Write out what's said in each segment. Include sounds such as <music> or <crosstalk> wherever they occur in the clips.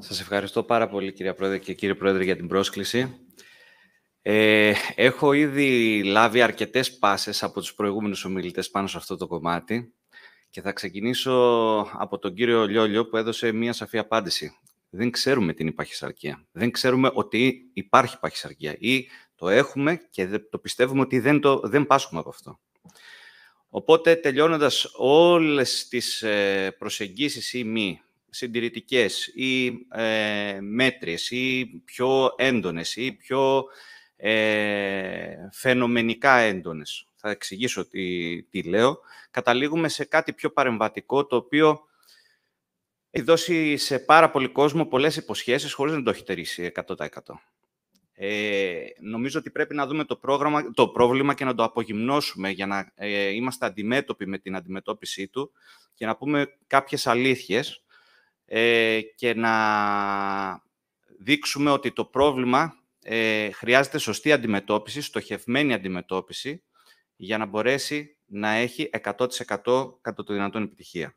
Σας ευχαριστώ πάρα πολύ κύριε Πρόεδρε και κύριε Πρόεδρε για την πρόσκληση. Ε, έχω ήδη λάβει αρκετές πάσες από τους προηγούμενους ομιλητές πάνω σε αυτό το κομμάτι και θα ξεκινήσω από τον κύριο Λιόλιο που έδωσε μία σαφή απάντηση. Δεν ξέρουμε την υπαχυσαρκία. Δεν ξέρουμε ότι υπάρχει υπαχυσαρκία ή το έχουμε και το πιστεύουμε ότι δεν, το, δεν πάσχουμε από αυτό. Οπότε τελειώνοντας όλες τις ε, προσεγγίσεις ή μη συντηρητικές ή ε, μέτρες ή πιο έντονες ή πιο ε, φαινομενικά έντονες. Θα εξηγήσω τι, λέω. Καταλήγουμε σε κάτι πιο παρεμβατικό, το οποίο έχει δώσει σε πάρα πολύ κόσμο πολλές υποσχέσεις χωρίς να το έχει τερίσει 100%. νομίζω ότι πρέπει να δούμε το, πρόγραμμα, το πρόβλημα και να το απογυμνώσουμε για να ε, είμαστε αντιμέτωποι με την αντιμετώπιση του και να πούμε κάποιες αλήθειες ε, και να δείξουμε ότι το πρόβλημα ε, χρειάζεται σωστή αντιμετώπιση, στοχευμένη αντιμετώπιση, για να μπορέσει να έχει 100% κατά το δυνατόν επιτυχία.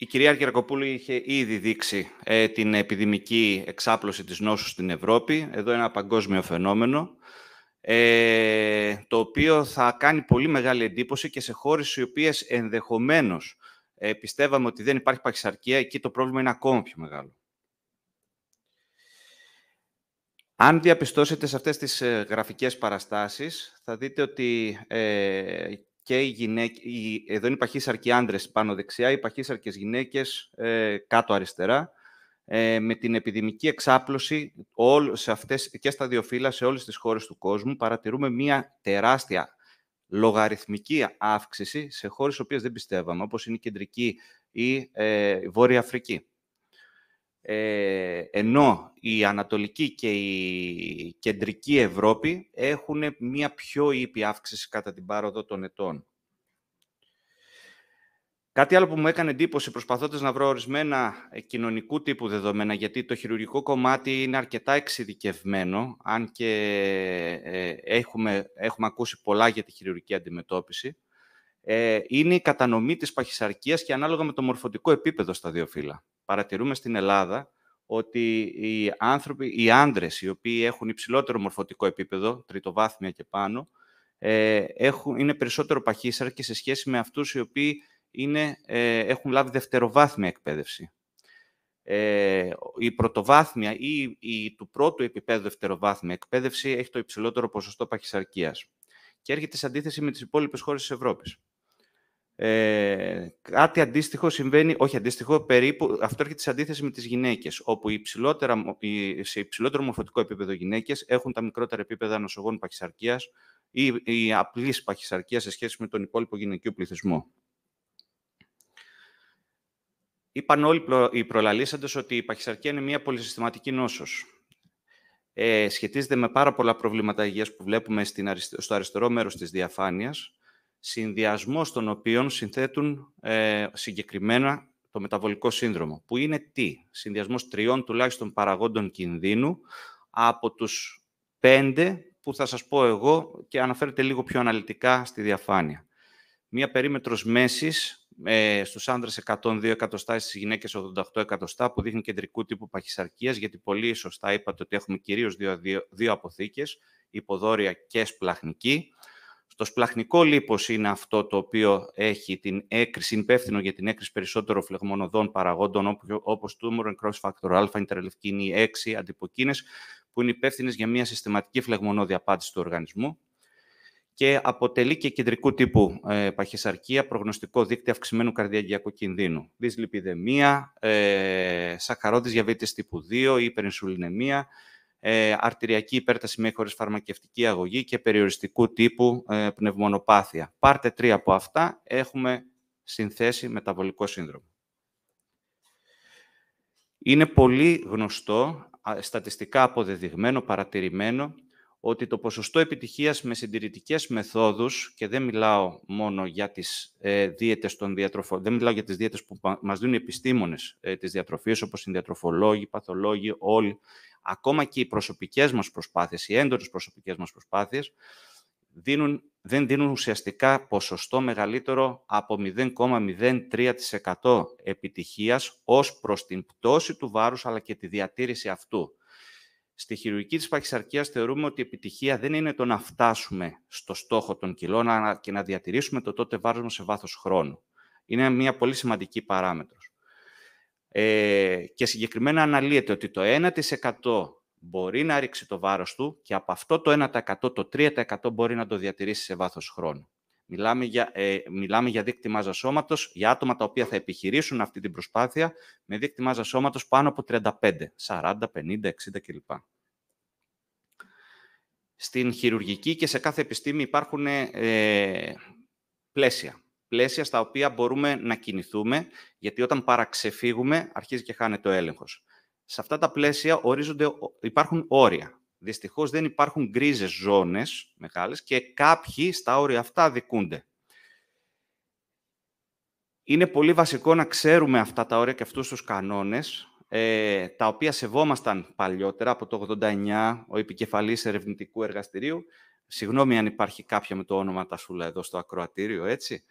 Η κυρία Αρκερακοπούλη είχε ήδη δείξει ε, την επιδημική εξάπλωση της νόσου στην Ευρώπη. Εδώ είναι ένα παγκόσμιο φαινόμενο ε, το οποίο θα κάνει πολύ μεγάλη εντύπωση και σε χώρες οι οποίες ενδεχομένως ε, πιστεύαμε ότι δεν υπάρχει παχυσαρκία, εκεί το πρόβλημα είναι ακόμα πιο μεγάλο. Αν διαπιστώσετε σε αυτές τις ε, γραφικές παραστάσεις, θα δείτε ότι ε, και οι γυναίκες, εδώ είναι οι παχύσαρκοι άντρες πάνω δεξιά, οι παχύσαρκες γυναίκες ε, κάτω αριστερά, ε, με την επιδημική εξάπλωση αυτές, και στα δύο φύλλα σε όλες τις χώρες του κόσμου παρατηρούμε μια τεράστια λογαριθμική αύξηση σε χώρες στις οποίες δεν πιστεύαμε, όπως είναι η Κεντρική ή ε, η Βόρεια Αφρική. Ε, ενώ η Ανατολική και η Κεντρική Ευρώπη έχουν μια πιο ήπια αύξηση κατά την πάροδο των ετών. Κάτι άλλο που μου έκανε εντύπωση προσπαθώντας να βρω ορισμένα ε, κοινωνικού τύπου δεδομένα, γιατί το χειρουργικό κομμάτι είναι αρκετά εξειδικευμένο, αν και ε, έχουμε, έχουμε ακούσει πολλά για τη χειρουργική αντιμετώπιση, ε, είναι η κατανομή της παχυσαρκίας και ανάλογα με το μορφωτικό επίπεδο στα δύο φύλλα. Παρατηρούμε στην Ελλάδα ότι οι, άνθρωποι, οι άντρες οι οποίοι έχουν υψηλότερο μορφωτικό επίπεδο, τριτοβάθμια και πάνω, είναι περισσότερο παχύσαρκοι σε σχέση με αυτούς οι οποίοι είναι, ε, έχουν λάβει δευτεροβάθμια εκπαίδευση. Ε, η πρωτοβάθμια ή η του πρώτου επίπεδου δευτεροβάθμια εκπαίδευση έχει το υψηλότερο ποσοστό παχυσαρκίας και έρχεται σε αντίθεση με τις υπόλοιπες χώρες της Ευρώπης. Ε, κάτι αντίστοιχο συμβαίνει, όχι αντίστοιχο, περίπου, αυτό έρχεται σε αντίθεση με τις γυναίκες, όπου σε υψηλότερο μορφωτικό επίπεδο γυναίκες έχουν τα μικρότερα επίπεδα νοσογόνου παχυσαρκίας ή, ή απλής παχυσαρκίας σε σχέση με τον υπόλοιπο γυναικείο πληθυσμό. Είπαν όλοι οι προλαλήσαντες ότι η παχυσαρκία είναι μια πολυσυστηματική νόσος. Ε, σχετίζεται με πάρα πολλά προβλήματα υγείας που βλέπουμε στο αριστερό μέρος της διαφάνειας, συνδυασμό των οποίων συνθέτουν ε, συγκεκριμένα το μεταβολικό σύνδρομο, που είναι τι, συνδυασμός τριών τουλάχιστον παραγόντων κινδύνου από τους πέντε που θα σας πω εγώ και αναφέρεται λίγο πιο αναλυτικά στη διαφάνεια. Μία περίμετρος μέσης ε, στους άντρες 102 εκατοστά, στις γυναίκες 88 εκατοστά, που δείχνει κεντρικού τύπου παχυσαρκίας, γιατί πολύ σωστά είπατε ότι έχουμε κυρίως δύο, δύο, δύο αποθήκες, υποδόρια και σπλαχνική. Στο σπλαχνικό λίπος είναι αυτό το οποίο έχει την έκρηση, είναι υπεύθυνο για την έκρηση περισσότερων φλεγμονωδών παραγόντων όπως tumor and cross factor α, interleukin 6, e αντιποκίνες, που είναι υπεύθυνες για μια συστηματική φλεγμονώδη απάντηση του οργανισμού και αποτελεί και κεντρικού τύπου ε, παχυσαρκία προγνωστικό δίκτυο αυξημένου καρδιαγγειακού κινδύνου. Δυσλιπιδεμία, ε, σακαρόδης διαβήτης τύπου 2, υπερινσουλινεμία, ε, αρτηριακή υπέρταση με χωρίς φαρμακευτική αγωγή και περιοριστικού τύπου ε, πνευμονοπάθεια. Πάρτε τρία από αυτά, έχουμε συνθέσει μεταβολικό σύνδρομο. Είναι πολύ γνωστό, στατιστικά αποδεδειγμένο, παρατηρημένο, ότι το ποσοστό επιτυχίας με συντηρητικές μεθόδους, και δεν μιλάω μόνο για τις ε, δίαιτες των δεν μιλάω για τις δίαιτες που μας δίνουν οι επιστήμονες ε, της διατροφής, όπως οι διατροφολόγοι, παθολόγοι, όλοι, ακόμα και οι προσωπικές μας προσπάθειες, οι έντονες προσωπικές μας προσπάθειες, δίνουν, δεν δίνουν ουσιαστικά ποσοστό μεγαλύτερο από 0,03% επιτυχίας ως προς την πτώση του βάρους αλλά και τη διατήρηση αυτού. Στη χειρουργική της παχυσαρκίας θεωρούμε ότι η επιτυχία δεν είναι το να φτάσουμε στο στόχο των κιλών και να διατηρήσουμε το τότε βάρος μας σε βάθος χρόνου. Είναι μια πολύ σημαντική παράμετρος. Ε, και συγκεκριμένα αναλύεται ότι το 1% μπορεί να ρίξει το βάρος του και από αυτό το 1% το 3% μπορεί να το διατηρήσει σε βάθος χρόνου. Μιλάμε για, ε, μιλάμε για μάζας σώματος, για άτομα τα οποία θα επιχειρήσουν αυτή την προσπάθεια με δίκτυ μάζας σώματος πάνω από 35, 40, 50, 60 κλπ. Στην χειρουργική και σε κάθε επιστήμη υπάρχουν ε, πλαίσια. Πλαίσια στα οποία μπορούμε να κινηθούμε, γιατί όταν παραξεφύγουμε αρχίζει και χάνεται ο έλεγχος. Σε αυτά τα πλαίσια υπάρχουν όρια. Δυστυχώς, δεν υπάρχουν γκρίζες ζώνες μεγάλες και κάποιοι στα όρια αυτά δικούνται. Είναι πολύ βασικό να ξέρουμε αυτά τα όρια και αυτούς τους κανόνες, ε, τα οποία σεβόμασταν παλιότερα από το 89, ο επικεφαλής ερευνητικού εργαστηρίου. Συγγνώμη αν υπάρχει κάποια με το όνομα τα σουλα εδώ στο ακροατήριο, έτσι.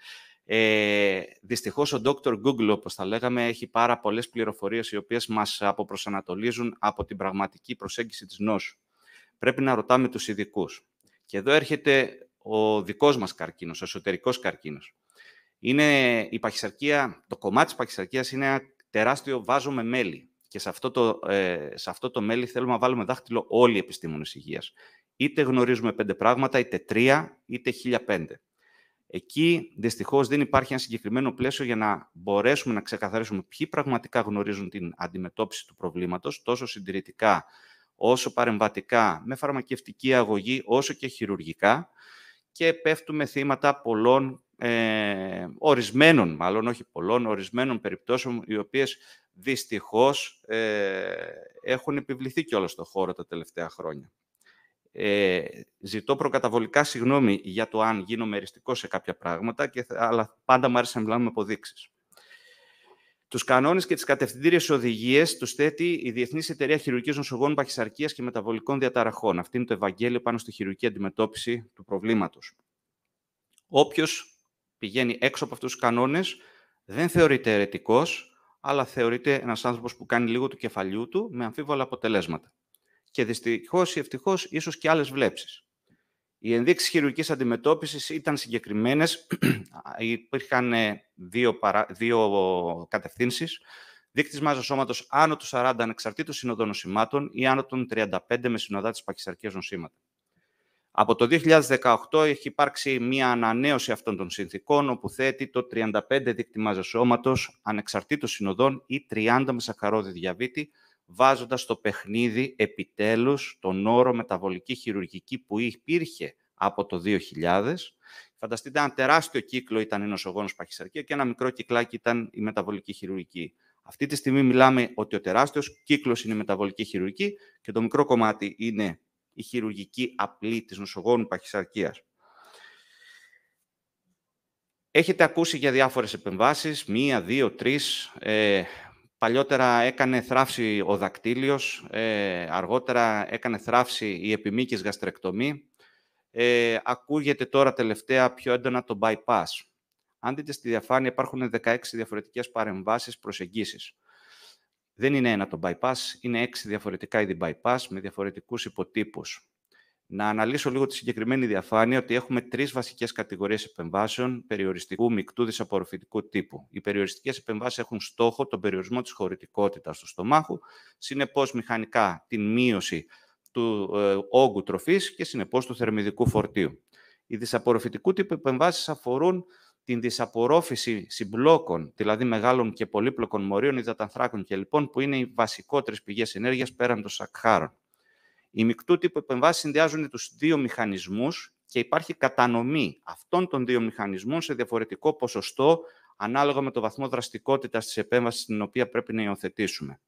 Ε, δυστυχώς ο Dr. Google, όπως τα λέγαμε, έχει πάρα πολλές πληροφορίες οι οποίες μας αποπροσανατολίζουν από την πραγματική προσέγγιση της νόσου πρέπει να ρωτάμε τους ειδικούς. Και εδώ έρχεται ο δικός μας καρκίνος, ο εσωτερικός καρκίνος. Είναι η παχυσαρκία, το κομμάτι της παχυσαρκίας είναι ένα τεράστιο βάζο με μέλι. Και σε αυτό, το, ε, σε αυτό το μέλι θέλουμε να βάλουμε δάχτυλο όλοι οι επιστήμονες υγείας. Είτε γνωρίζουμε πέντε πράγματα, είτε τρία, είτε χίλια πέντε. Εκεί δυστυχώς δεν υπάρχει ένα συγκεκριμένο πλαίσιο για να μπορέσουμε να ξεκαθαρίσουμε ποιοι πραγματικά γνωρίζουν την αντιμετώπιση του προβλήματος, τόσο συντηρητικά όσο παρεμβατικά, με φαρμακευτική αγωγή, όσο και χειρουργικά και πέφτουμε θύματα πολλών, ε, ορισμένων μάλλον, όχι πολλών, ορισμένων περιπτώσεων, οι οποίες δυστυχώς ε, έχουν επιβληθεί κιόλας στον χώρο τα τελευταία χρόνια. Ε, ζητώ προκαταβολικά συγγνώμη για το αν γίνομαι εριστικός σε κάποια πράγματα, και, αλλά πάντα μου άρεσε να μιλάμε με αποδείξεις. Τους κανόνες και τις κατευθυντήριες οδηγίες τους θέτει η Διεθνής Εταιρεία Χειρουργική Νοσογόνων Παχυσαρκίας και Μεταβολικών Διαταραχών. Αυτή είναι το Ευαγγέλιο πάνω στη χειρουργική αντιμετώπιση του προβλήματος. Όποιος πηγαίνει έξω από αυτούς τους κανόνες δεν θεωρείται αιρετικός, αλλά θεωρείται ένας άνθρωπος που κάνει λίγο του κεφαλιού του με αμφίβολα αποτελέσματα. Και δυστυχώς ή ευτυχώς ίσως και άλλες βλέψεις. Οι ενδείξεις χειρουργικής αντιμετώπισης ήταν συγκεκριμένες. <clears throat> Υπήρχαν ε, δύο, παρα... δύο κατευθύνσεις. Δείκτης μάζος σώματος άνω του 40 ανεξαρτήτως συνοδών νοσημάτων ή άνω των 35 με συνοδά της παχυσαρκίας νοσήματα. Από το 2018 έχει υπάρξει μία ανανέωση αυτών των συνθήκων, όπου θέτει το 35 δείκτη μάζα σώματος ανεξαρτήτως συνοδών ή 30 με σακαρόδι διαβήτη, βάζοντας στο παιχνίδι επιτέλους τον όρο μεταβολική χειρουργική που υπήρχε από το 2000. Φανταστείτε, ένα τεράστιο κύκλο ήταν η νοσογόνος παχυσαρκία και ένα μικρό κυκλάκι ήταν η μεταβολική χειρουργική. Αυτή τη στιγμή μιλάμε ότι ο τεράστιος κύκλος είναι η μεταβολική χειρουργική και το μικρό κομμάτι είναι η χειρουργική απλή της νοσογόνου παχυσαρκίας. Έχετε ακούσει για διάφορες επεμβάσεις, μία, δύο, τρεις. Ε, Παλιότερα έκανε θράψη ο δακτύλιος, ε, αργότερα έκανε θράψη η επιμήκης γαστρεκτομή. Ε, ακούγεται τώρα τελευταία πιο έντονα το bypass. Αν δείτε στη διαφάνεια υπάρχουν 16 διαφορετικές παρεμβάσεις προσεγγίσεις. Δεν είναι ένα το bypass, είναι 6 διαφορετικά είδη bypass με διαφορετικούς υποτύπους να αναλύσω λίγο τη συγκεκριμένη διαφάνεια ότι έχουμε τρεις βασικές κατηγορίες επεμβάσεων περιοριστικού, μεικτού, δυσαπορροφητικού τύπου. Οι περιοριστικές επεμβάσεις έχουν στόχο τον περιορισμό της χωρητικότητας του στομάχου, συνεπώς μηχανικά την μείωση του ε, όγκου τροφής και συνεπώς του θερμιδικού φορτίου. Οι δυσαπορροφητικού τύπου επεμβάσεις αφορούν την δυσαπορρόφηση συμπλόκων, δηλαδή μεγάλων και πολύπλοκων μορίων, υδατανθράκων και λοιπόν, που είναι οι βασικότερες πηγές ενέργειας πέραν των σακχάρων. Οι μεικτού τύπου επεμβάσεις συνδυάζουν τους δύο μηχανισμούς και υπάρχει κατανομή αυτών των δύο μηχανισμών σε διαφορετικό ποσοστό ανάλογα με το βαθμό δραστικότητας της επέμβασης την οποία πρέπει να υιοθετήσουμε.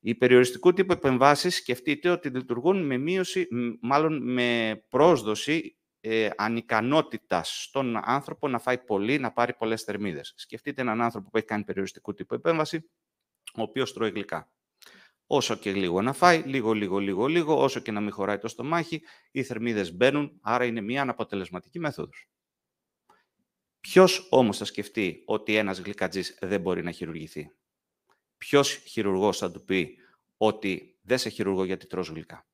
Οι περιοριστικού τύπου επεμβάσεις σκεφτείτε ότι λειτουργούν με μείωση, μάλλον με πρόσδοση ε, ανικανότητας στον άνθρωπο να φάει πολύ, να πάρει πολλές θερμίδες. Σκεφτείτε έναν άνθρωπο που έχει κάνει περιοριστικού τύπου επέμβαση, ο οποίος τρώει γλυκά όσο και λίγο να φάει, λίγο, λίγο, λίγο, λίγο, όσο και να μην χωράει το στομάχι, οι θερμίδες μπαίνουν, άρα είναι μια αναποτελεσματική μέθοδος. Ποιος όμως θα σκεφτεί ότι ένας γλυκατζής δεν μπορεί να χειρουργηθεί. Ποιος χειρουργός θα του πει ότι δεν σε χειρουργώ γιατί τρως γλυκά.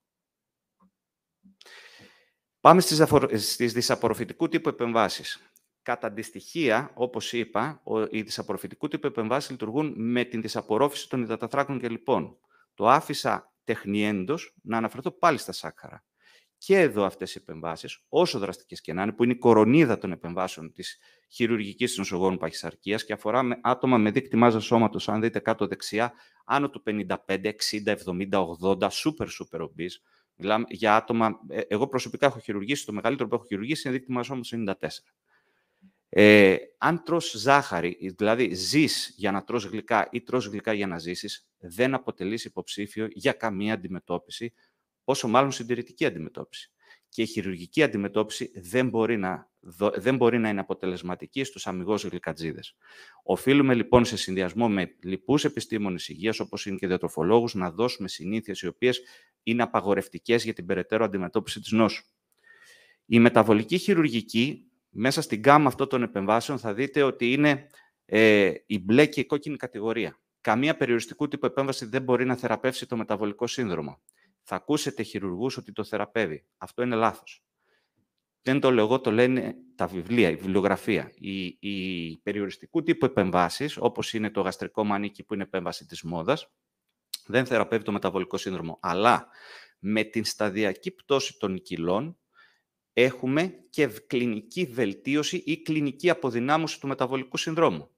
Πάμε στις, δυσαπορροφητικού τύπου επεμβάσεις. Κατά αντιστοιχεία, όπως όπως είπα, οι δυσαπορροφητικού τύπου επεμβάσεις λειτουργούν με την δυσαπορρόφηση των υδαταθράκων και λοιπόν. Το άφησα τεχνιέντος να αναφερθώ πάλι στα σάκχαρα. Και εδώ αυτές οι επεμβάσεις, όσο δραστικές και να είναι, που είναι η κορονίδα των επεμβάσεων της χειρουργικής νοσογόνου παχυσαρκίας και αφορά με άτομα με δείκτη μάζας σώματος, αν δείτε κάτω δεξιά, άνω του 55, 60, 70, 80, super super obese, Μιλάμε για άτομα, ε, εγώ προσωπικά έχω χειρουργήσει, το μεγαλύτερο που έχω χειρουργήσει είναι δείκτη μάζα 94. Ε, αν τρως ζάχαρη, δηλαδή ζεις για να τρως γλυκά ή τρως γλυκά για να ζήσεις, δεν αποτελείς υποψήφιο για καμία αντιμετώπιση, όσο μάλλον συντηρητική αντιμετώπιση. Και η χειρουργική αντιμετώπιση δεν μπορεί να, δεν μπορεί να είναι αποτελεσματική στους αμυγός γλυκατζίδες. Οφείλουμε λοιπόν σε συνδυασμό με λοιπούς επιστήμονες υγείας, όπως είναι και διατροφολόγους, να δώσουμε συνήθειες οι οποίες είναι απαγορευτικές για την περαιτέρω αντιμετώπιση της νόσου. Η μεταβολική χειρουργική μέσα στην γκάμα αυτών των επεμβάσεων θα δείτε ότι είναι ε, η μπλε και η κόκκινη κατηγορία. Καμία περιοριστικού τύπου επέμβαση δεν μπορεί να θεραπεύσει το μεταβολικό σύνδρομο. Θα ακούσετε χειρουργούς ότι το θεραπεύει. Αυτό είναι λάθος. Δεν το λέω εγώ, το λένε τα βιβλία, η βιβλιογραφία. Οι, οι περιοριστικού τύπου επεμβάσεις, όπως είναι το γαστρικό μανίκι που είναι επέμβαση της μόδας, δεν θεραπεύει το μεταβολικό σύνδρομο. Αλλά με την σταδιακή πτώση των κιλών, έχουμε και κλινική βελτίωση ή κλινική αποδυνάμωση του μεταβολικού συνδρόμου.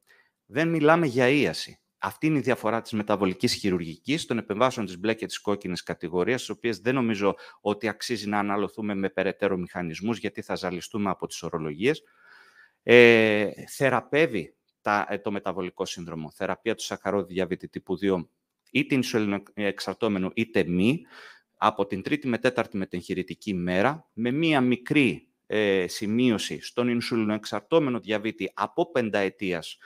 Δεν μιλάμε για ίαση. Αυτή είναι η διαφορά της μεταβολικής χειρουργικής, των επεμβάσεων της μπλε και της κόκκινης κατηγορίας, τις οποίες δεν νομίζω ότι αξίζει να αναλωθούμε με περαιτέρω μηχανισμούς, γιατί θα ζαλιστούμε από τις ορολογίες. Ε, θεραπεύει τα, ε, το μεταβολικό σύνδρομο, θεραπεία του σακαρόδι διαβήτη τύπου 2, είτε είναι εξαρτώμενο είτε μη, από την τρίτη με τέταρτη μετεγχειρητική μέρα, με μία μικρή ε, σημείωση στον εξαρτώμενο διαβήτη από πενταετίας,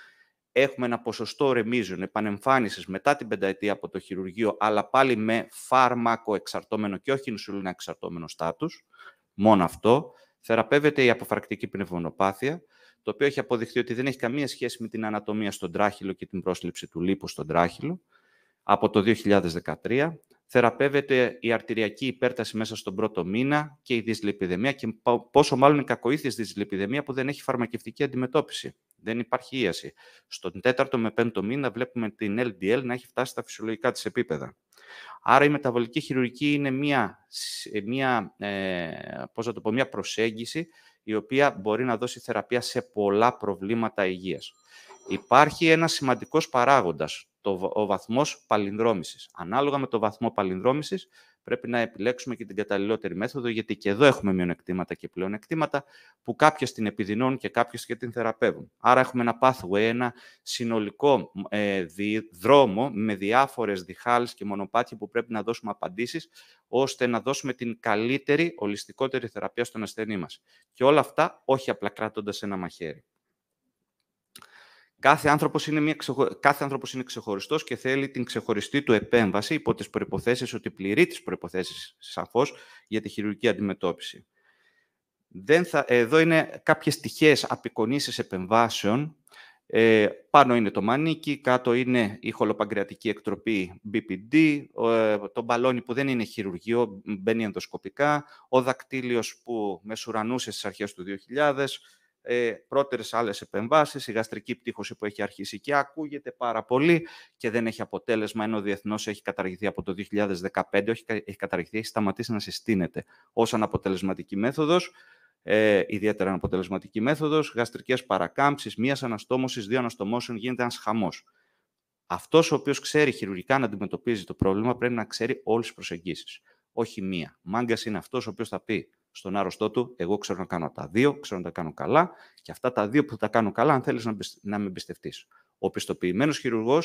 έχουμε ένα ποσοστό ρεμίζων επανεμφάνισης μετά την πενταετία από το χειρουργείο, αλλά πάλι με φάρμακο εξαρτώμενο και όχι ινσουλίνο εξαρτώμενο στάτους, μόνο αυτό, θεραπεύεται η αποφρακτική πνευμονοπάθεια, το οποίο έχει αποδειχθεί ότι δεν έχει καμία σχέση με την ανατομία στον τράχυλο και την πρόσληψη του λίπου στον τράχυλο, από το 2013, θεραπεύεται η αρτηριακή υπέρταση μέσα στον πρώτο μήνα και η δυσλιπιδεμία και πόσο μάλλον η κακοήθης δυσλιπιδεμία που δεν έχει φαρμακευτική αντιμετώπιση. Δεν υπάρχει ίαση. Στον τέταρτο με πέμπτο μήνα βλέπουμε την LDL να έχει φτάσει στα φυσιολογικά της επίπεδα. Άρα η μεταβολική χειρουργική είναι μια, ε, μια, ε, πώς μια προσέγγιση η οποία μπορεί να δώσει θεραπεία σε πολλά προβλήματα υγείας. Υπάρχει ένας σημαντικός παράγοντας, το, ο βαθμός παλινδρόμησης. Ανάλογα με το βαθμό παλινδρόμησης πρέπει να επιλέξουμε και την καταλληλότερη μέθοδο, γιατί και εδώ έχουμε μειονεκτήματα και πλεονεκτήματα που κάποιες την επιδεινώνουν και κάποιες και την θεραπεύουν. Άρα έχουμε ένα pathway, ένα συνολικό ε, δρόμο με διάφορες διχάλες και μονοπάτια που πρέπει να δώσουμε απαντήσεις, ώστε να δώσουμε την καλύτερη, ολιστικότερη θεραπεία στον ασθενή μας. Και όλα αυτά όχι απλά κρατώντας ένα μαχαίρι. Κάθε άνθρωπος, είναι μια ξεχω... Κάθε άνθρωπος είναι ξεχωριστός και θέλει την ξεχωριστή του επέμβαση υπό τις προϋποθέσεις ότι πληρεί τις προϋποθέσεις σαφώς για τη χειρουργική αντιμετώπιση. Δεν θα... Εδώ είναι κάποιες τυχές απεικονίσεις επεμβάσεων. Ε, πάνω είναι το μανίκι, κάτω είναι η χολοπαγκριατική εκτροπή BPD, ε, το μπαλόνι που δεν είναι χειρουργείο, μπαίνει ενδοσκοπικά, ο δακτύλιος που μεσουρανούσε στις αρχές του 2000, ε, πρώτερες άλλες επεμβάσεις, η γαστρική πτύχωση που έχει αρχίσει και ακούγεται πάρα πολύ και δεν έχει αποτέλεσμα, ενώ διεθνώς έχει καταργηθεί από το 2015, όχι, έχει καταργηθεί, έχει σταματήσει να συστήνεται ως αναποτελεσματική μέθοδος, ε, ιδιαίτερα αναποτελεσματική μέθοδος, γαστρικές παρακάμψεις, μίας αναστόμωσης, δύο αναστομώσεων, γίνεται ένας χαμός. Αυτός ο οποίος ξέρει χειρουργικά να αντιμετωπίζει το πρόβλημα πρέπει να ξέρει όλες τις προσεγγίσεις. Όχι μία. Μάγκας είναι αυτός ο οποίος θα πει στον άρρωστό του, εγώ ξέρω να κάνω τα δύο, ξέρω να τα κάνω καλά και αυτά τα δύο που θα τα κάνω καλά, αν θέλεις να με εμπιστευτείς. Ο πιστοποιημένος χειρουργός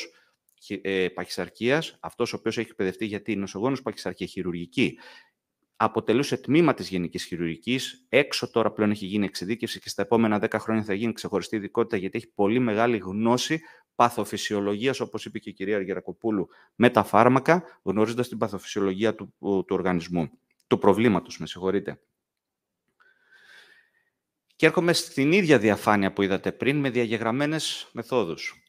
ε, παχυσαρκίας, αυτός ο οποίος έχει εκπαιδευτεί γιατί η νοσογόνος παχυσαρκία χειρουργική αποτελούσε τμήμα της γενικής χειρουργικής. Έξω τώρα πλέον έχει γίνει εξειδίκευση και στα επόμενα 10 χρόνια θα γίνει ξεχωριστή ειδικότητα γιατί έχει πολύ μεγάλη γνώση παθοφυσιολογίας, όπως είπε και η κυρία Γερακοπούλου, με τα φάρμακα, γνωρίζοντας την παθοφυσιολογία του, του οργανισμού, του προβλήματος, με συγχωρείτε. Και έρχομαι στην ίδια διαφάνεια που είδατε πριν με διαγεγραμμένες μεθόδους.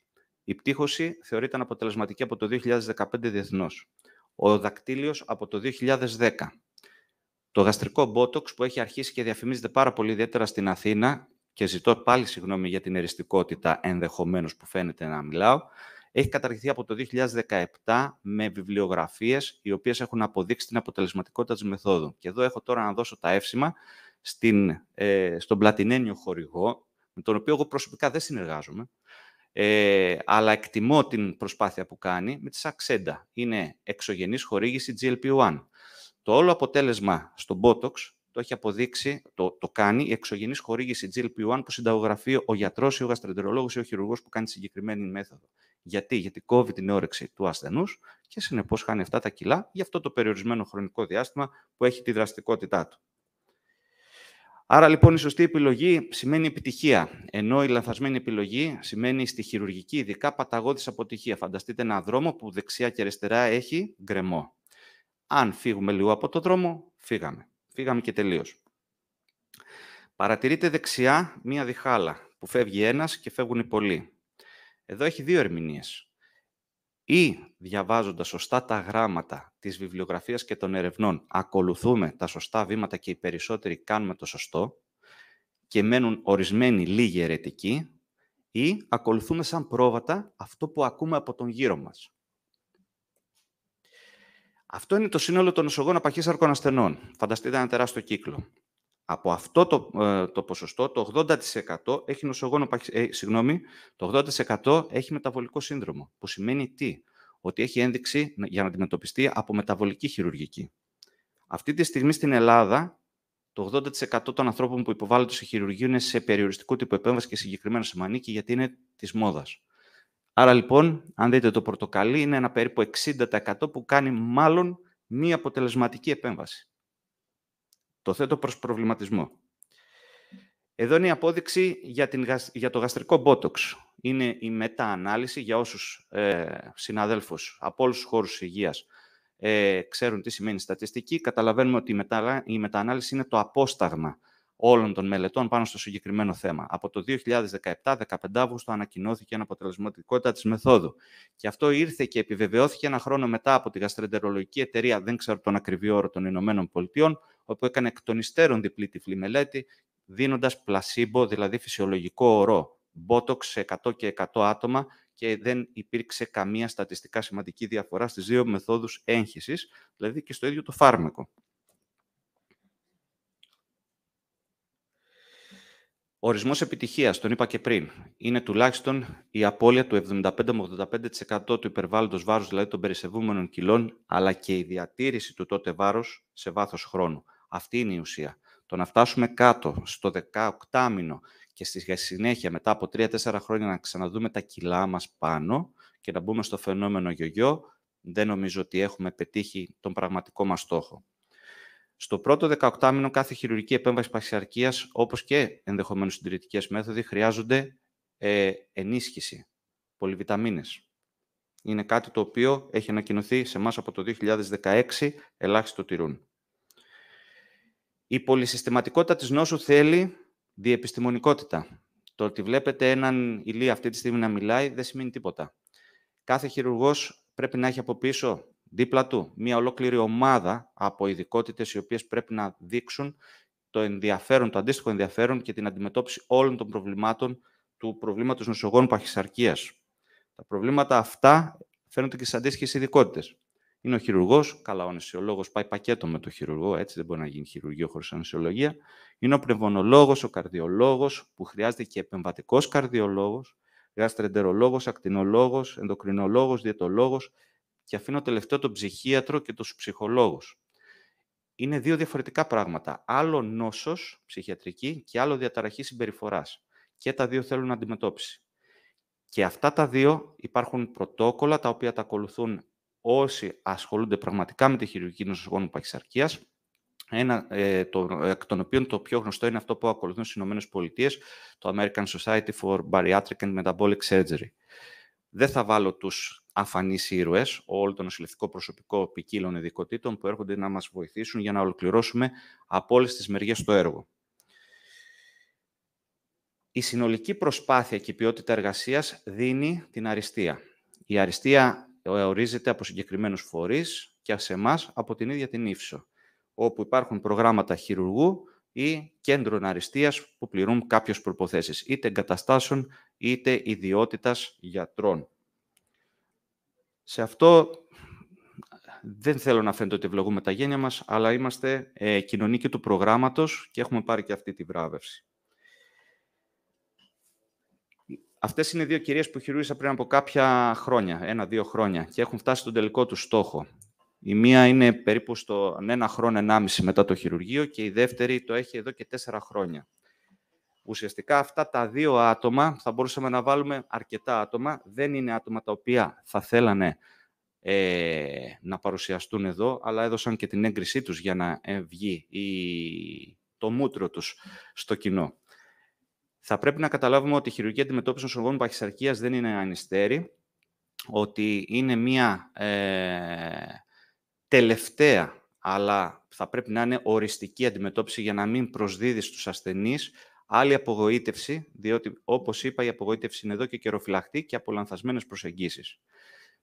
Η πτύχωση θεωρείται αποτελεσματική από το 2015 διεθνώς. Ο δακτύλιος από το 2010. Το γαστρικό μπότοξ που έχει αρχίσει και διαφημίζεται πάρα πολύ ιδιαίτερα στην Αθήνα και ζητώ πάλι συγγνώμη για την εριστικότητα ενδεχομένως που φαίνεται να μιλάω, έχει καταργηθεί από το 2017 με βιβλιογραφίες οι οποίες έχουν αποδείξει την αποτελεσματικότητα της μεθόδου. Και εδώ έχω τώρα να δώσω τα εύσημα στην, ε, στον πλατινένιο χορηγό, με τον οποίο εγώ προσωπικά δεν συνεργάζομαι, ε, αλλά εκτιμώ την προσπάθεια που κάνει με τη Αξέντα. Είναι εξωγενής χορήγηση GLP-1. Το όλο αποτέλεσμα στον Botox το έχει αποδείξει, το, το κάνει η εξωγενής χορήγηση GLP-1 που συνταγογραφεί ο γιατρός ή ο γαστρεντερολόγος ή ο χειρουργός που κάνει τη συγκεκριμένη μέθοδο. Γιατί, γιατί κόβει την όρεξη του ασθενούς και συνεπώς χάνει αυτά τα κιλά για αυτό το περιορισμένο χρονικό διάστημα που έχει τη δραστικότητά του. Άρα λοιπόν η σωστή επιλογή σημαίνει επιτυχία, ενώ η λανθασμένη επιλογή σημαίνει στη χειρουργική ειδικά παταγώδης αποτυχία. Φανταστείτε ένα δρόμο που δεξιά και αριστερά έχει γκρεμό. Αν φύγουμε λίγο από το δρόμο, φύγαμε. Φύγαμε και τελείως. Παρατηρείτε δεξιά μία διχάλα που φεύγει ένας και φεύγουν οι πολλοί. Εδώ έχει δύο ερμηνείες ή διαβάζοντας σωστά τα γράμματα της βιβλιογραφίας και των ερευνών, ακολουθούμε τα σωστά βήματα και οι περισσότεροι κάνουμε το σωστό και μένουν ορισμένοι λίγοι αιρετικοί ή ακολουθούμε σαν πρόβατα αυτό που ακούμε από τον γύρο μας. Αυτό είναι το σύνολο των νοσογόνων αρκων ασθενών. Φανταστείτε ένα τεράστιο κύκλο. Από αυτό το, ε, το ποσοστό, το 80% έχει νοσογόνο, ε, συγγνώμη, το 80% έχει μεταβολικό σύνδρομο, που σημαίνει τι, ότι έχει ένδειξη για να αντιμετωπιστεί από μεταβολική χειρουργική. Αυτή τη στιγμή στην Ελλάδα, το 80% των ανθρώπων που υποβάλλονται σε χειρουργείο είναι σε περιοριστικό τύπο επέμβαση και συγκεκριμένα σε μανίκη, γιατί είναι της μόδας. Άρα λοιπόν, αν δείτε το πορτοκαλί, είναι ένα περίπου 60% που κάνει μάλλον μία αποτελεσματική επέμβαση. Το θέτω προς προβληματισμό. Εδώ είναι η απόδειξη για, την, για το γαστρικό μπότοξ. Είναι η μετά-ανάλυση για όσους ε, συναδέλφους από όλους τους χώρους υγείας ε, ξέρουν τι σημαίνει στατιστική. Καταλαβαίνουμε ότι η, μετα, η μετα-ανάλυση είναι το απόσταγμα όλων των μελετών πάνω στο συγκεκριμένο θέμα. Από το 2017, 15 Αύγουστο, ανακοινώθηκε ένα αποτελεσματικότητα της μεθόδου. Και αυτό ήρθε και επιβεβαιώθηκε ένα χρόνο μετά από τη γαστρεντερολογική εταιρεία, δεν ξέρω τον ακριβή όρο των Ηνωμένων Πολιτειών, όπου έκανε εκ των υστέρων διπλή τυφλή μελέτη, δίνοντας πλασίμπο, δηλαδή φυσιολογικό ορό, μπότοξ σε 100 και 100 άτομα και δεν υπήρξε καμία στατιστικά σημαντική διαφορά στις δύο μεθόδους έγχυσης, δηλαδή και στο ίδιο το φάρμακο. Ορισμός επιτυχίας, τον είπα και πριν, είναι τουλάχιστον η απώλεια του 75-85% του υπερβάλλοντος βάρους, δηλαδή των περισσευούμενων κιλών, αλλά και η διατήρηση του τότε βάρους σε βάθος χρόνου. Αυτή είναι η ουσία. Το να φτάσουμε κάτω στο 18 μήνο και στη συνέχεια μετά από 3-4 χρόνια να ξαναδούμε τα κιλά μας πάνω και να μπούμε στο φαινόμενο γιογιό, δεν νομίζω ότι έχουμε πετύχει τον πραγματικό μας στόχο. Στο πρώτο 18 μήνο κάθε χειρουργική επέμβαση παχυσαρκίας, όπως και ενδεχομένως συντηρητικές μέθοδοι, χρειάζονται ε, ενίσχυση, πολυβιταμίνες. Είναι κάτι το οποίο έχει ανακοινωθεί σε εμάς από το 2016, ελάχιστο τηρούν. Η πολυσυστηματικότητα της νόσου θέλει διεπιστημονικότητα. Το ότι βλέπετε έναν ηλί αυτή τη στιγμή να μιλάει δεν σημαίνει τίποτα. Κάθε χειρουργός πρέπει να έχει από πίσω δίπλα του μια ολόκληρη ομάδα από ειδικότητες οι οποίες πρέπει να δείξουν το ενδιαφέρον, το αντίστοιχο ενδιαφέρον και την αντιμετώπιση όλων των προβλημάτων του προβλήματος νοσογόνου παχυσαρκίας. Τα προβλήματα αυτά φαίνονται και στις αντίστοιχες ειδικότητες. Είναι ο χειρουργός, καλά, ο ανεσιολόγο πάει πακέτο με τον χειρουργό, έτσι δεν μπορεί να γίνει χειρουργείο χωρίς ανεσιολογία. Είναι ο πνευμονολόγος, ο καρδιολόγος, που χρειάζεται και επεμβατικός καρδιολόγος, γαστρεντερολόγο, ακτινολόγος, ενδοκρινολόγος, διαιτολόγος και αφήνω τελευταίο τον ψυχίατρο και τους ψυχολόγους. Είναι δύο διαφορετικά πράγματα. Άλλο νόσος ψυχιατρική και άλλο διαταραχή συμπεριφοράς. Και τα δύο θέλουν αντιμετώπιση. Και αυτά τα δύο υπάρχουν πρωτόκολλα τα οποία τα ακολουθούν όσοι ασχολούνται πραγματικά με τη χειρουργική νοσογόνου παχυσαρκίας, ένα, ε, το, εκ των οποίων το πιο γνωστό είναι αυτό που ακολουθούν στις ΗΠΑ, το American Society for Bariatric and Metabolic Surgery. Δεν θα βάλω τους αφανείς ήρωέ όλο το νοσηλευτικό προσωπικό ποικίλων ειδικοτήτων που έρχονται να μας βοηθήσουν για να ολοκληρώσουμε από όλες τις μεριές το έργο. Η συνολική προσπάθεια και η ποιότητα εργασίας δίνει την αριστεία. Η αριστεία ορίζεται από συγκεκριμένους φορείς και σε εμάς από την ίδια την ύψο, όπου υπάρχουν προγράμματα χειρουργού ή κέντρων αριστείας που πληρούν κάποιες προποθέσει, είτε εγκαταστάσεων είτε ιδιότητας γιατρών. Σε αυτό δεν θέλω να φαίνεται ότι ευλογούμε τα γένια μας, αλλά είμαστε ε, του προγράμματος και έχουμε πάρει και αυτή τη βράβευση. Αυτές είναι δύο κυρίες που χειρούργησα πριν από κάποια χρόνια, ένα-δύο χρόνια, και έχουν φτάσει στον τελικό τους στόχο. Η μία είναι περίπου στον ένα χρόνο, ενάμιση μετά το χειρουργείο και η δεύτερη το έχει εδώ και τέσσερα χρόνια. Ουσιαστικά αυτά τα δύο άτομα, θα μπορούσαμε να βάλουμε αρκετά άτομα, δεν είναι άτομα τα οποία θα θέλανε ε, να παρουσιαστούν εδώ, αλλά έδωσαν και την έγκρισή τους για να ε, βγει η, το μούτρο τους στο κοινό. Θα πρέπει να καταλάβουμε ότι η χειρουργική αντιμετώπιση των σοργών παχυσαρκίας δεν είναι ανιστέρη, ότι είναι μία ε, τελευταία, αλλά θα πρέπει να είναι οριστική αντιμετώπιση για να μην προσδίδει στους ασθενείς άλλη απογοήτευση, διότι, όπως είπα, η απογοήτευση είναι εδώ και καιροφυλακτή και από λανθασμένες προσεγγίσεις.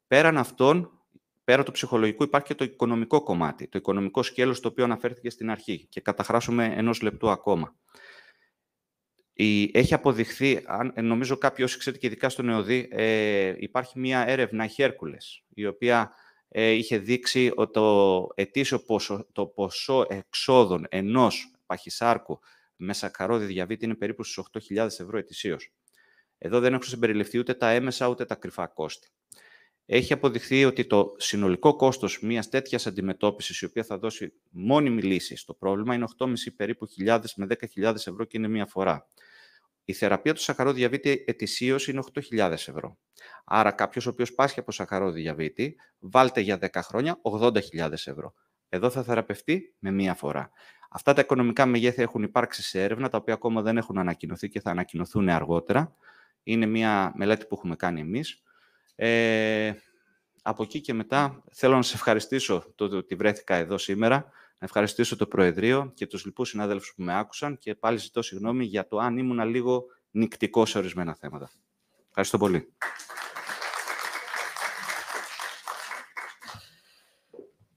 Πέραν αυτών, πέρα του ψυχολογικού, υπάρχει και το οικονομικό κομμάτι, το οικονομικό σκέλος το οποίο αναφέρθηκε στην αρχή και καταχράσουμε ενός λεπτού ακόμα έχει αποδειχθεί, αν, ε, νομίζω κάποιοι όσοι ξέρετε και ειδικά στον νεοδί, ε, υπάρχει μια έρευνα, η Χέρκουλες, η οποία ε, είχε δείξει ότι το ετήσιο ποσό, το ποσό εξόδων ενός παχυσάρκου με σακαρόδι διαβήτη είναι περίπου στους 8.000 ευρώ ετησίως. Εδώ δεν έχουν συμπεριληφθεί ούτε τα έμεσα ούτε τα κρυφά κόστη. Έχει αποδειχθεί ότι το συνολικό κόστος μιας τέτοιας αντιμετώπισης, η οποία θα δώσει μόνιμη λύση στο πρόβλημα, είναι 8.500 περίπου με 10.000 ευρώ και είναι μία φορά. Η θεραπεία του σαχαρόδιαβήτη ετησίως είναι 8.000 ευρώ. Άρα κάποιος ο οποίος πάσχει από σαχαρόδιαβήτη, βάλτε για 10 χρόνια 80.000 ευρώ. Εδώ θα θεραπευτεί με μία φορά. Αυτά τα οικονομικά μεγέθη έχουν υπάρξει σε έρευνα, τα οποία ακόμα δεν έχουν ανακοινωθεί και θα ανακοινωθούν αργότερα. Είναι μία μελέτη που έχουμε κάνει εμείς. Ε, από εκεί και μετά θέλω να σε ευχαριστήσω το ότι βρέθηκα εδώ σήμερα. Να ευχαριστήσω το Προεδρείο και τους λοιπούς συνάδελφους που με άκουσαν και πάλι ζητώ συγγνώμη για το αν ήμουν λίγο νικτικό σε ορισμένα θέματα. Ευχαριστώ πολύ.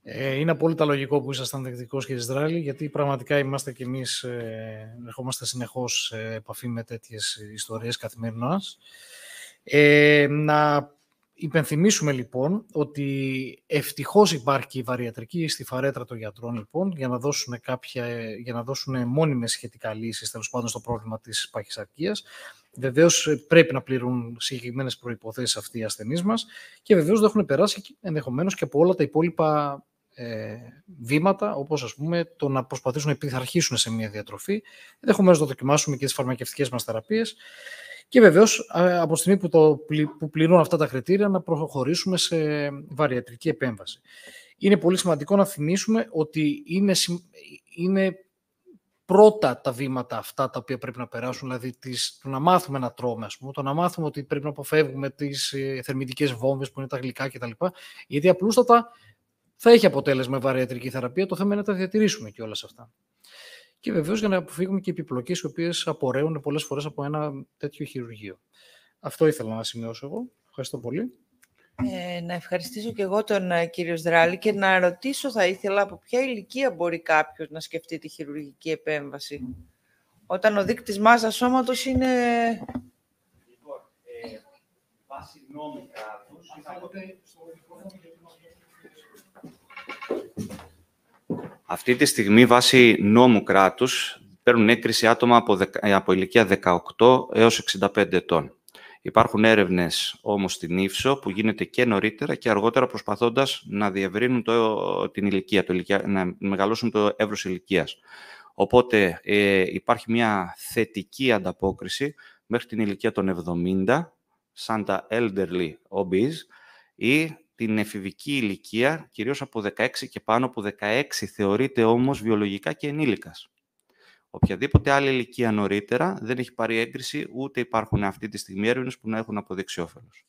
Ε, είναι απόλυτα λογικό που ήσασταν δεκτικό και Ισραήλ, γιατί πραγματικά είμαστε κι εμείς, ε, ερχόμαστε συνεχώς σε επαφή με τέτοιες ιστορίες καθημερινάς. Ε, να Υπενθυμίσουμε λοιπόν ότι ευτυχώς υπάρχει η βαριατρική στη φαρέτρα των γιατρών λοιπόν για να δώσουν, κάποια, δώσουν μόνιμες σχετικά λύσεις τέλος πάντων στο πρόβλημα της παχυσαρκίας. Βεβαίως πρέπει να πληρούν συγκεκριμένες προποθέσει αυτοί οι ασθενείς μας και βεβαίως δεν έχουν περάσει ενδεχομένως και από όλα τα υπόλοιπα ε, βήματα, όπως ας πούμε το να προσπαθήσουν να επιθαρχήσουν σε μια διατροφή. Ενδεχομένως να δοκιμάσουμε και τις φαρμακευτικές μας θεραπείες. Και βεβαίως, από τη στιγμή που, το, που πληρούν αυτά τα κριτήρια, να προχωρήσουμε σε βαριατρική επέμβαση. Είναι πολύ σημαντικό να θυμίσουμε ότι είναι, είναι πρώτα τα βήματα αυτά τα οποία πρέπει να περάσουν, δηλαδή τις, το να μάθουμε να τρώμε, ας πούμε, το να μάθουμε ότι πρέπει να αποφεύγουμε τις ε, θερμιδικές βόμβες βόμβες που είναι τα γλυκά κτλ. Γιατί απλούστατα θα έχει αποτέλεσμα βαριατρική θεραπεία, το θέμα είναι να τα διατηρήσουμε και όλα αυτά και βεβαίως για να αποφύγουμε και επιπλοκές οι οποίες απορρέουν πολλές φορές από ένα τέτοιο χειρουργείο. Αυτό ήθελα να σημειώσω εγώ. Ευχαριστώ πολύ. Ε, να ευχαριστήσω και εγώ τον ε, κύριο Σδράλη και να ρωτήσω θα ήθελα από ποια ηλικία μπορεί κάποιος να σκεφτεί τη χειρουργική επέμβαση. Όταν ο δείκτης μάζας σώματος είναι... Λοιπόν, ε, βάσει νόμου κράτους, Αυτή τη στιγμή, βάσει νόμου κράτους, παίρνουν έκκριση άτομα από, ηλικία 18 έως 65 ετών. Υπάρχουν έρευνες όμως στην ύψο που γίνεται και νωρίτερα και αργότερα προσπαθώντας να διευρύνουν το, την ηλικία, το ηλικία, να μεγαλώσουν το εύρος ηλικίας. Οπότε ε, υπάρχει μια θετική ανταπόκριση μέχρι την ηλικία των 70, σαν τα elderly obese, ή την εφηβική ηλικία, κυρίως από 16 και πάνω από 16, θεωρείται όμως βιολογικά και ενήλικας. Οποιαδήποτε άλλη ηλικία νωρίτερα δεν έχει πάρει έγκριση, ούτε υπάρχουν αυτή τη στιγμή έρευνες που να έχουν αποδείξει όφελος.